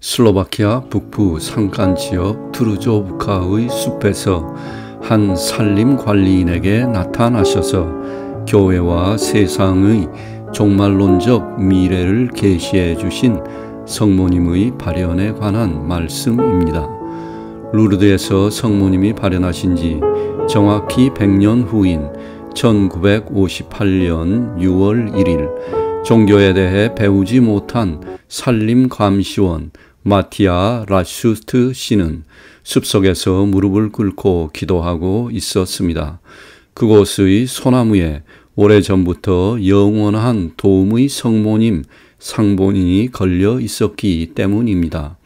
슬로바키아 북부 산간 지역 트루조부카의 숲에서 한 산림 관리인에게 나타나셔서 교회와 세상의 종말론적 미래를 계시해 주신 성모님의 발현에 관한 말씀입니다. 루르드에서 성모님이 발현하신 지 정확히 100년 후인 1958년 6월 1일 종교에 대해 배우지 못한 산림감시원 마티아 라슈트 씨는 숲속에서 무릎을 꿇고 기도하고 있었습니다. 그곳의 소나무에 오래전부터 영원한 도움의 성모님 상본인이 걸려 있었기 때문입니다.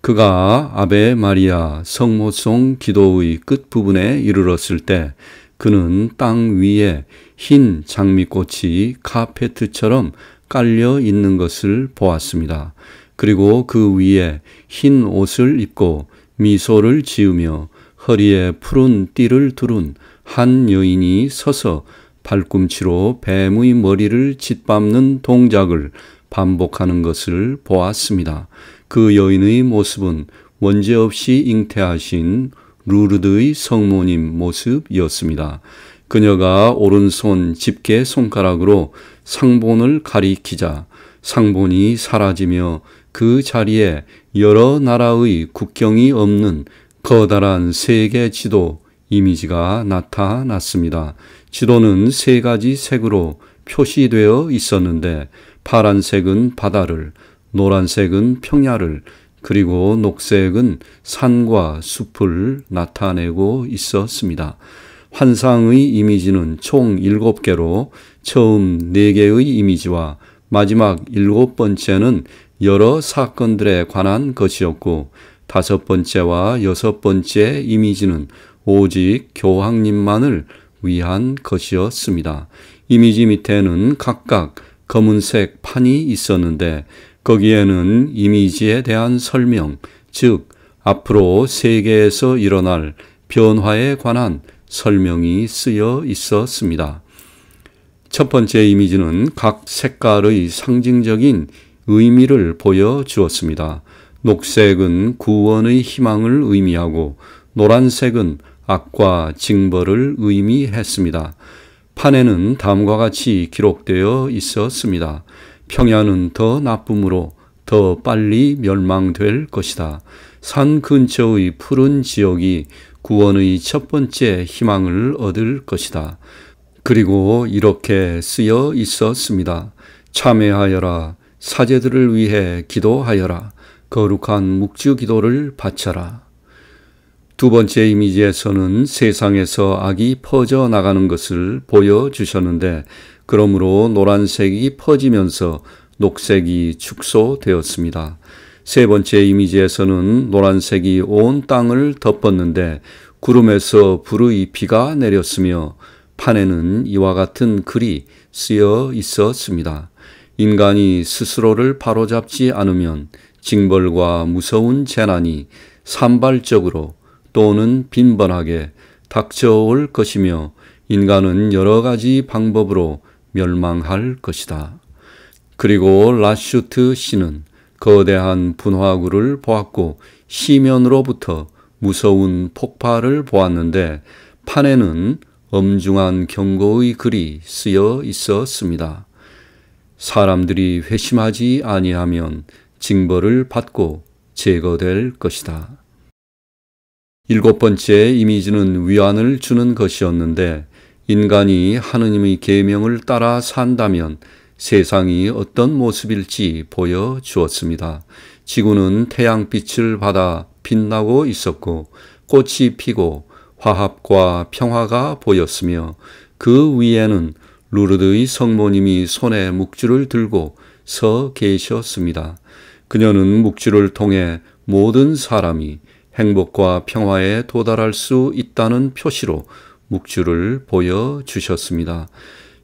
그가 아베 마리아 성모송 기도의 끝부분에 이르렀을 때 그는 땅 위에 흰 장미꽃이 카페트처럼 깔려 있는 것을 보았습니다. 그리고 그 위에 흰 옷을 입고 미소를 지으며 허리에 푸른 띠를 두른 한 여인이 서서 발꿈치로 뱀의 머리를 짓밟는 동작을 반복하는 것을 보았습니다. 그 여인의 모습은 원죄 없이 잉태하신 루르드의 성모님 모습이었습니다. 그녀가 오른손 집게 손가락으로 상본을 가리키자 상본이 사라지며 그 자리에 여러 나라의 국경이 없는 커다란 세계 지도 이미지가 나타났습니다. 지도는 세 가지 색으로 표시되어 있었는데 파란색은 바다를, 노란색은 평야를, 그리고 녹색은 산과 숲을 나타내고 있었습니다. 환상의 이미지는 총 7개로 처음 4개의 이미지와 마지막 일곱 번째는 여러 사건들에 관한 것이었고 다섯 번째와 여섯 번째 이미지는 오직 교황님만을 위한 것이었습니다. 이미지 밑에는 각각 검은색 판이 있었는데 거기에는 이미지에 대한 설명, 즉 앞으로 세계에서 일어날 변화에 관한 설명이 쓰여 있었습니다. 첫 번째 이미지는 각 색깔의 상징적인 의미를 보여주었습니다. 녹색은 구원의 희망을 의미하고 노란색은 악과 징벌을 의미했습니다. 판에는 다음과 같이 기록되어 있었습니다. 평야는 더 나쁨으로 더 빨리 멸망될 것이다. 산 근처의 푸른 지역이 구원의 첫 번째 희망을 얻을 것이다. 그리고 이렇게 쓰여 있었습니다. 참회하여라. 사제들을 위해 기도하여라. 거룩한 묵주 기도를 바쳐라. 두 번째 이미지에서는 세상에서 악이 퍼져 나가는 것을 보여주셨는데, 그러므로 노란색이 퍼지면서 녹색이 축소되었습니다. 세 번째 이미지에서는 노란색이 온 땅을 덮었는데, 구름에서 불의 비가 내렸으며, 판에는 이와 같은 글이 쓰여 있었습니다. 인간이 스스로를 바로잡지 않으면 징벌과 무서운 재난이 산발적으로 또는 빈번하게 닥쳐올 것이며 인간은 여러 가지 방법으로 멸망할 것이다. 그리고 라슈트 씨는 거대한 분화구를 보았고 시면으로부터 무서운 폭발을 보았는데 판에는 엄중한 경고의 글이 쓰여 있었습니다. 사람들이 회심하지 아니하면 징벌을 받고 제거될 것이다. 일곱 번째 이미지는 위안을 주는 것이었는데 인간이 하느님의 계명을 따라 산다면 세상이 어떤 모습일지 보여 주었습니다. 지구는 태양빛을 받아 빛나고 있었고 꽃이 피고 화합과 평화가 보였으며 그 위에는 루르드의 성모님이 손에 묵주를 들고 서 계셨습니다. 그녀는 묵주를 통해 모든 사람이 행복과 평화에 도달할 수 있다는 표시로 묵주를 보여주셨습니다.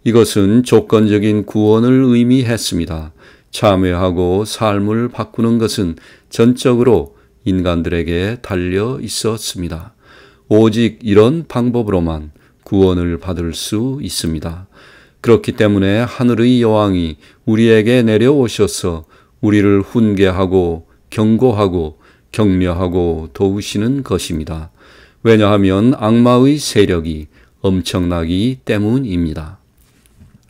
이것은 조건적인 구원을 의미했습니다. 참회하고 삶을 바꾸는 것은 전적으로 인간들에게 달려 있었습니다. 오직 이런 방법으로만 구원을 받을 수 있습니다. 그렇기 때문에 하늘의 여왕이 우리에게 내려오셔서 우리를 훈계하고 경고하고 격려하고 도우시는 것입니다. 왜냐하면 악마의 세력이 엄청나기 때문입니다.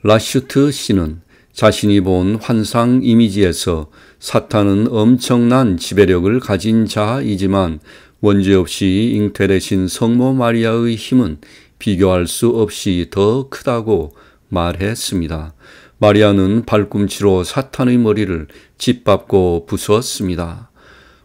라슈트 씨는 자신이 본 환상 이미지에서 사탄은 엄청난 지배력을 가진 자이지만 원죄 없이 잉태되신 성모 마리아의 힘은 비교할 수 없이 더 크다고 말했습니다. 마리아는 발꿈치로 사탄의 머리를 짓밟고 부수었습니다.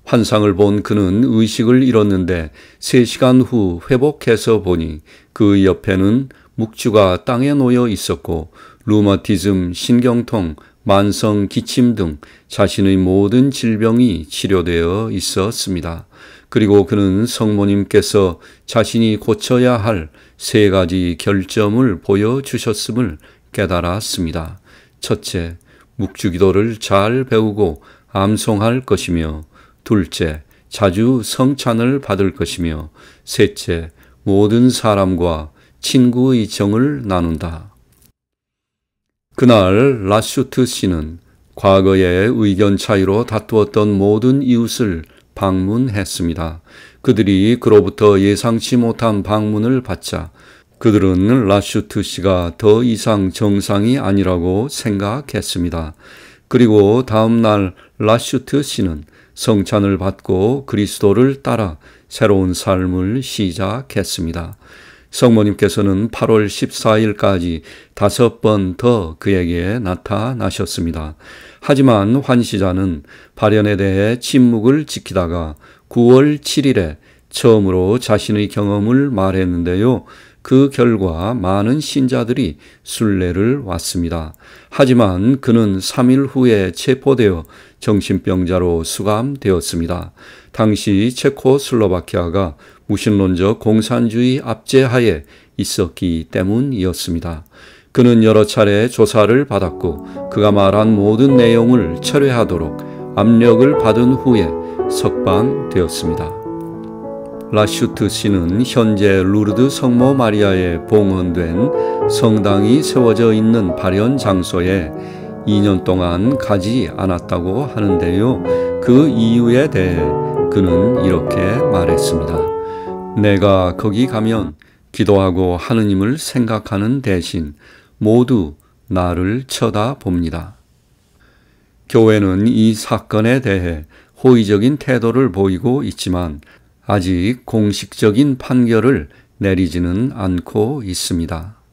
환상을 본 그는 의식을 잃었는데 3시간 후 회복해서 보니 그 옆에는 묵주가 땅에 놓여 있었고 루마티즘 신경통, 만성 기침 등 자신의 모든 질병이 치료되어 있었습니다. 그리고 그는 성모님께서 자신이 고쳐야 할 세 가지 결점을 보여주셨음을 깨달았습니다. 첫째, 묵주기도를 잘 배우고 암송할 것이며, 둘째, 자주 성찬을 받을 것이며, 셋째, 모든 사람과 친구의 정을 나눈다. 그날 라슈트 씨는 과거의 의견 차이로 다투었던 모든 이웃을 방문했습니다. 그들이 그로부터 예상치 못한 방문을 받자 그들은 라슈트 씨가 더 이상 정상이 아니라고 생각했습니다. 그리고 다음날 라슈트 씨는 성찬을 받고 그리스도를 따라 새로운 삶을 시작했습니다. 성모님께서는 8월 14일까지 다섯 번 더 그에게 나타나셨습니다. 하지만 환시자는 발현에 대해 침묵을 지키다가 9월 7일에 처음으로 자신의 경험을 말했는데요. 그 결과 많은 신자들이 순례를 왔습니다. 하지만 그는 3일 후에 체포되어 정신병자로 수감되었습니다. 당시 체코슬로바키아가 무신론적 공산주의 압제하에 있었기 때문이었습니다. 그는 여러 차례 조사를 받았고 그가 말한 모든 내용을 철회하도록 압력을 받은 후에 석방되었습니다. 라슈트 씨는 현재 루르드 성모 마리아에 봉헌된 성당이 세워져 있는 발현 장소에 2년 동안 가지 않았다고 하는데요. 그 이유에 대해 그는 이렇게 말했습니다. 내가 거기 가면 기도하고 하느님을 생각하는 대신 모두 나를 쳐다봅니다. 교회는 이 사건에 대해 호의적인 태도를 보이고 있지만 아직 공식적인 판결을 내리지는 않고 있습니다.